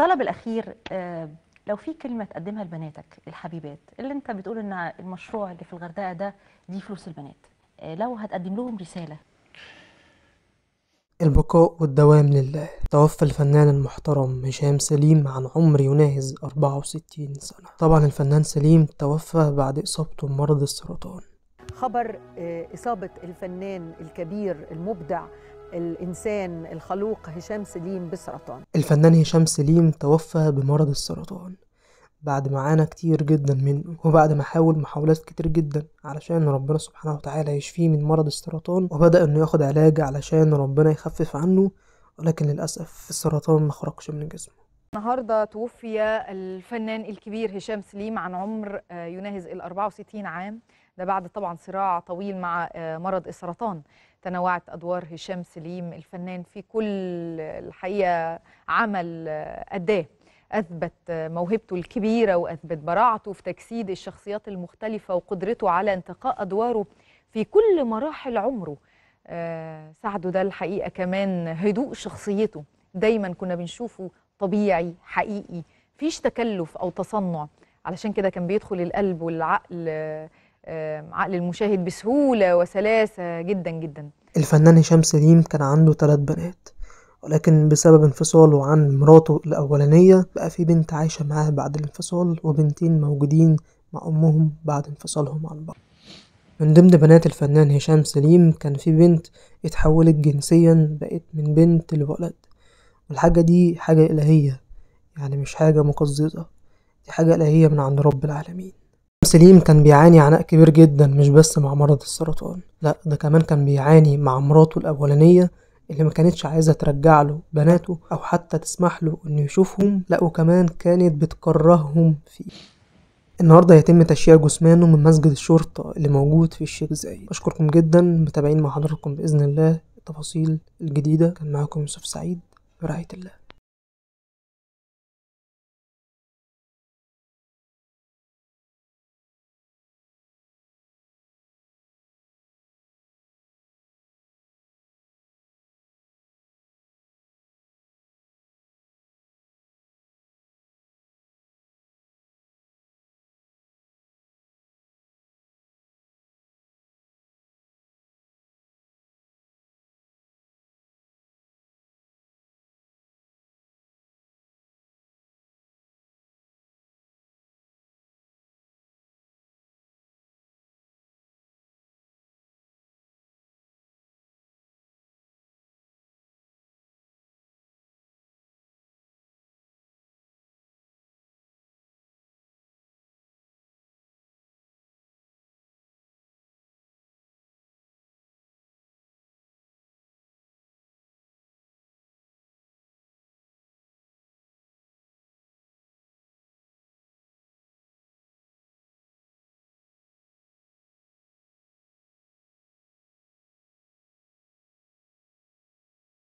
الطلب الاخير آه، لو في كلمه تقدمها لبناتك الحبيبات اللي انت بتقول ان المشروع اللي في الغردقه ده دي فلوس البنات آه، لو هتقدم لهم رساله البقاء والدوام لله توفى الفنان المحترم هشام سليم عن عمر يناهز 64 سنة طبعا الفنان سليم توفى بعد إصابته بمرض السرطان خبر آه، إصابة الفنان الكبير المبدع الإنسان الخلوق هشام سليم بسرطان الفنان هشام سليم توفى بمرض السرطان بعد ما عانى كتير جدا منه وبعد ما حاول محاولات كتير جدا علشان ربنا سبحانه وتعالى يشفيه من مرض السرطان وبدأ انه ياخد علاج علشان ربنا يخفف عنه ولكن للأسف السرطان ما خرجش من جسمه النهارده توفي الفنان الكبير هشام سليم عن عمر آه، يناهز ال 64 عام ده بعد طبعا صراع طويل مع آه، مرض السرطان تنوعت أدوار هشام سليم الفنان في كل الحقيقة عمل آه، أداه أثبت آه، موهبته الكبيرة وأثبت براعته في تجسيد الشخصيات المختلفة وقدرته على انتقاء أدواره في كل مراحل عمره ساعده ده الحقيقة كمان هدوء شخصيته دايما كنا بنشوفه طبيعي حقيقي فيش تكلف أو تصنع علشان كده كان بيدخل القلب والعقل عقل المشاهد بسهولة وسلاسة جدا جدا الفنان هشام سليم كان عنده ثلاث بنات ولكن بسبب انفصاله عن مراته الأولانية بقى في بنت عايشة معاه بعد الانفصال وبنتين موجودين مع أمهم بعد انفصالهم عن بعض من ضمن بنات الفنان هشام سليم كان في بنت اتحولت جنسيا بقت من بنت لولد والحاجة دي حاجة إلهية يعني مش حاجة مقززة دي حاجة إلهية من عند رب العالمين سليم كان بيعاني عناء كبير جدا مش بس مع مرض السرطان لا ده كمان كان بيعاني مع مراته الأولانية اللي ما كانتش عايزة ترجع له بناته أو حتى تسمح له إنه يشوفهم لا وكمان كانت بتكرههم فيه النهارده هيتم تشييع جثمانه من مسجد الشرطة اللي موجود في الشيخ زايد أشكركم جدا متابعين مع حضراتكم بإذن الله التفاصيل الجديدة كان معاكم يوسف سعيد برعاية الله